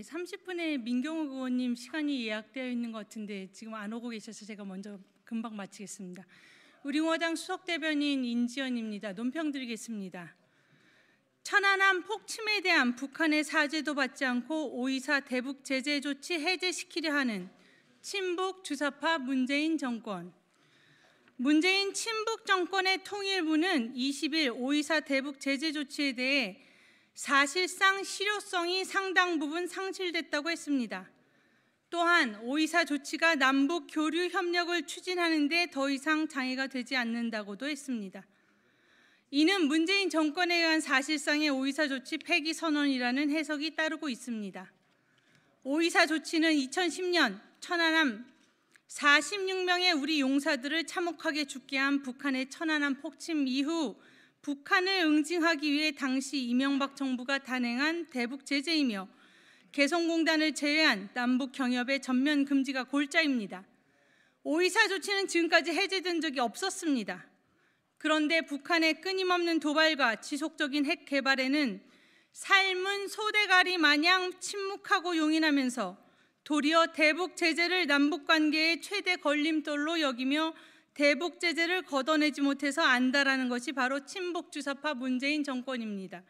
30분에 예, 민경욱 의원님 시간이 예약되어 있는 것 같은데 지금 안 오고 계셔서 제가 먼저 금방 마치겠습니다. 의료화당 수석대변인 인지연입니다. 논평 드리겠습니다. 천안함 폭침에 대한 북한의 사죄도 받지 않고 오이사 대북 제재 조치 해제시키려 하는 친북 주사파 문재인 정권 문재인 친북 정권의 통일부는 20일 오이사 대북 제재 조치에 대해 사실상 실효성이 상당 부분 상실됐다고 했습니다. 또한 오이사 조치가 남북 교류 협력을 추진하는 데 더 이상 장애가 되지 않는다고도 했습니다. 이는 문재인 정권에 의한 사실상의 오이사 조치 폐기 선언이라는 해석이 따르고 있습니다. 오이사 조치는 2010년 천안함 46명의 우리 용사들을 참혹하게 죽게 한 북한의 천안함 폭침 이후 북한을 응징하기 위해 당시 이명박 정부가 단행한 대북 제재이며 개성공단을 제외한 남북 경협의 전면 금지가 골자입니다. 오이사 조치는 지금까지 해제된 적이 없었습니다. 그런데 북한의 끊임없는 도발과 지속적인 핵 개발에는 삶은 소대가리 마냥 침묵하고 용인하면서 도리어 대북 제재를 남북 관계의 최대 걸림돌로 여기며 대북 제재를 걷어내지 못해서 안다라는 것이 바로 친북 주사파 문재인 정권입니다.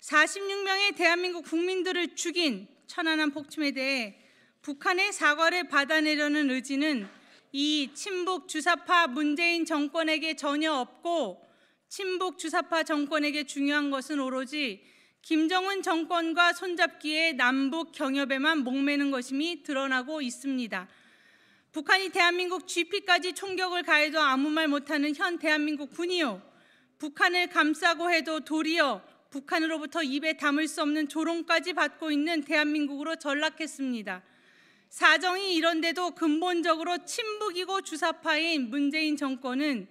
46명의 대한민국 국민들을 죽인 천안함 폭침에 대해 북한의 사과를 받아내려는 의지는 이 친북 주사파 문재인 정권에게 전혀 없고 친북 주사파 정권에게 중요한 것은 오로지 김정은 정권과 손잡기에 남북 경협에만 목매는 것임이 드러나고 있습니다. 북한이 대한민국 GP까지 총격을 가해도 아무 말 못하는 현 대한민국 군이요. 북한을 감싸고 해도 도리어 북한으로부터 입에 담을 수 없는 조롱까지 받고 있는 대한민국으로 전락했습니다. 사정이 이런데도 근본적으로 친북이고 주사파인 문재인 정권은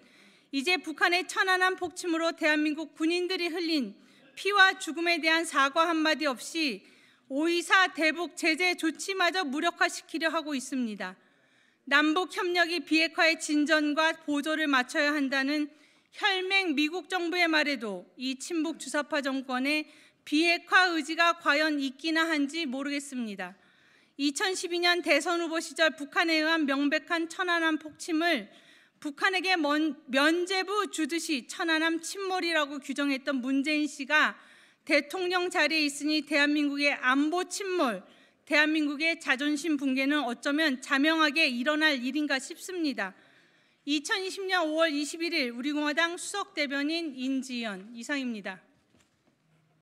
이제 북한의 천안한 폭침으로 대한민국 군인들이 흘린 피와 죽음에 대한 사과 한마디 없이 5.24 대북 제재 조치마저 무력화시키려 하고 있습니다. 남북 협력이 비핵화의 진전과 보조를 맞춰야 한다는 혈맹 미국 정부의 말에도 이 친북 주사파 정권의 비핵화 의지가 과연 있기나 한지 모르겠습니다. 2012년 대선 후보 시절 북한에 의한 명백한 천안함 폭침을 북한에게 면제부 주듯이 천안함 침몰이라고 규정했던 문재인 씨가 대통령 자리에 있으니 대한민국의 안보 침몰, 대한민국의 자존심 붕괴는 어쩌면 자명하게 일어날 일인가 싶습니다. 2020년 5월 21일 우리 공화당 수석 대변인 인지연 이상입니다.